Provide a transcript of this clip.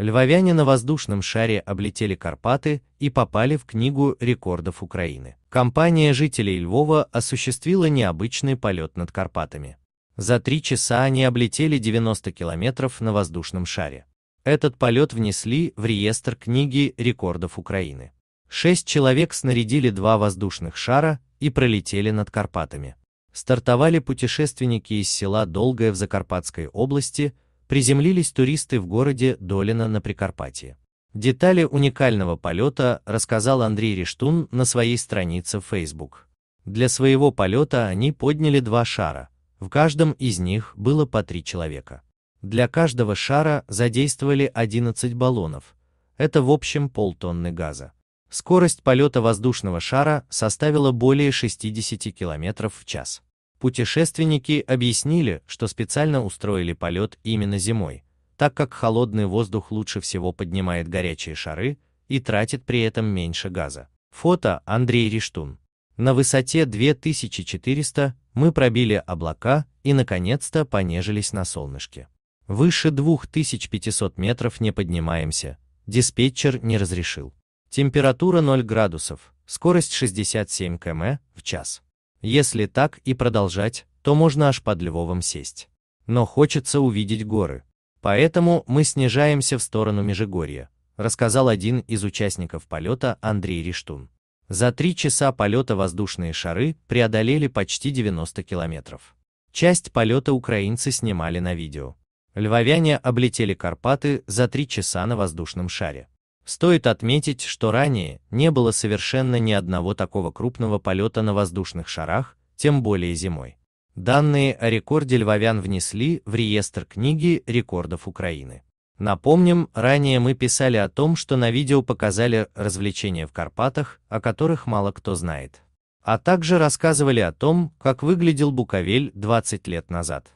Львовяне на воздушном шаре облетели Карпаты и попали в Книгу рекордов Украины. Компания жителей Львова осуществила необычный полет над Карпатами. За три часа они облетели 90 километров на воздушном шаре. Этот полет внесли в реестр Книги рекордов Украины. Шесть человек снарядили два воздушных шара и пролетели над Карпатами. Стартовали путешественники из села Долгое в Закарпатской области – приземлились туристы в городе Долина на Прикарпатии. Детали уникального полета рассказал Андрей Риштун на своей странице в Facebook. Для своего полета они подняли два шара, в каждом из них было по три человека. Для каждого шара задействовали 11 баллонов, это в общем полтонны газа. Скорость полета воздушного шара составила более 60 км в час. Путешественники объяснили, что специально устроили полет именно зимой, так как холодный воздух лучше всего поднимает горячие шары и тратит при этом меньше газа. Фото Андрей Риштун. На высоте 2400 мы пробили облака и наконец-то понежились на солнышке. Выше 2500 метров не поднимаемся, диспетчер не разрешил. Температура 0 градусов, скорость 67 км в час. Если так и продолжать, то можно аж под Львовом сесть. Но хочется увидеть горы. Поэтому мы снижаемся в сторону Межигорья, рассказал один из участников полета Андрей Риштун. За три часа полета воздушные шары преодолели почти 90 километров. Часть полета украинцы снимали на видео. Львовяне облетели Карпаты за три часа на воздушном шаре. Стоит отметить, что ранее не было совершенно ни одного такого крупного полета на воздушных шарах, тем более зимой. Данные о рекорде львовян внесли в реестр книги рекордов Украины. Напомним, ранее мы писали о том, что на видео показали развлечения в Карпатах, о которых мало кто знает. А также рассказывали о том, как выглядел Буковель 20 лет назад.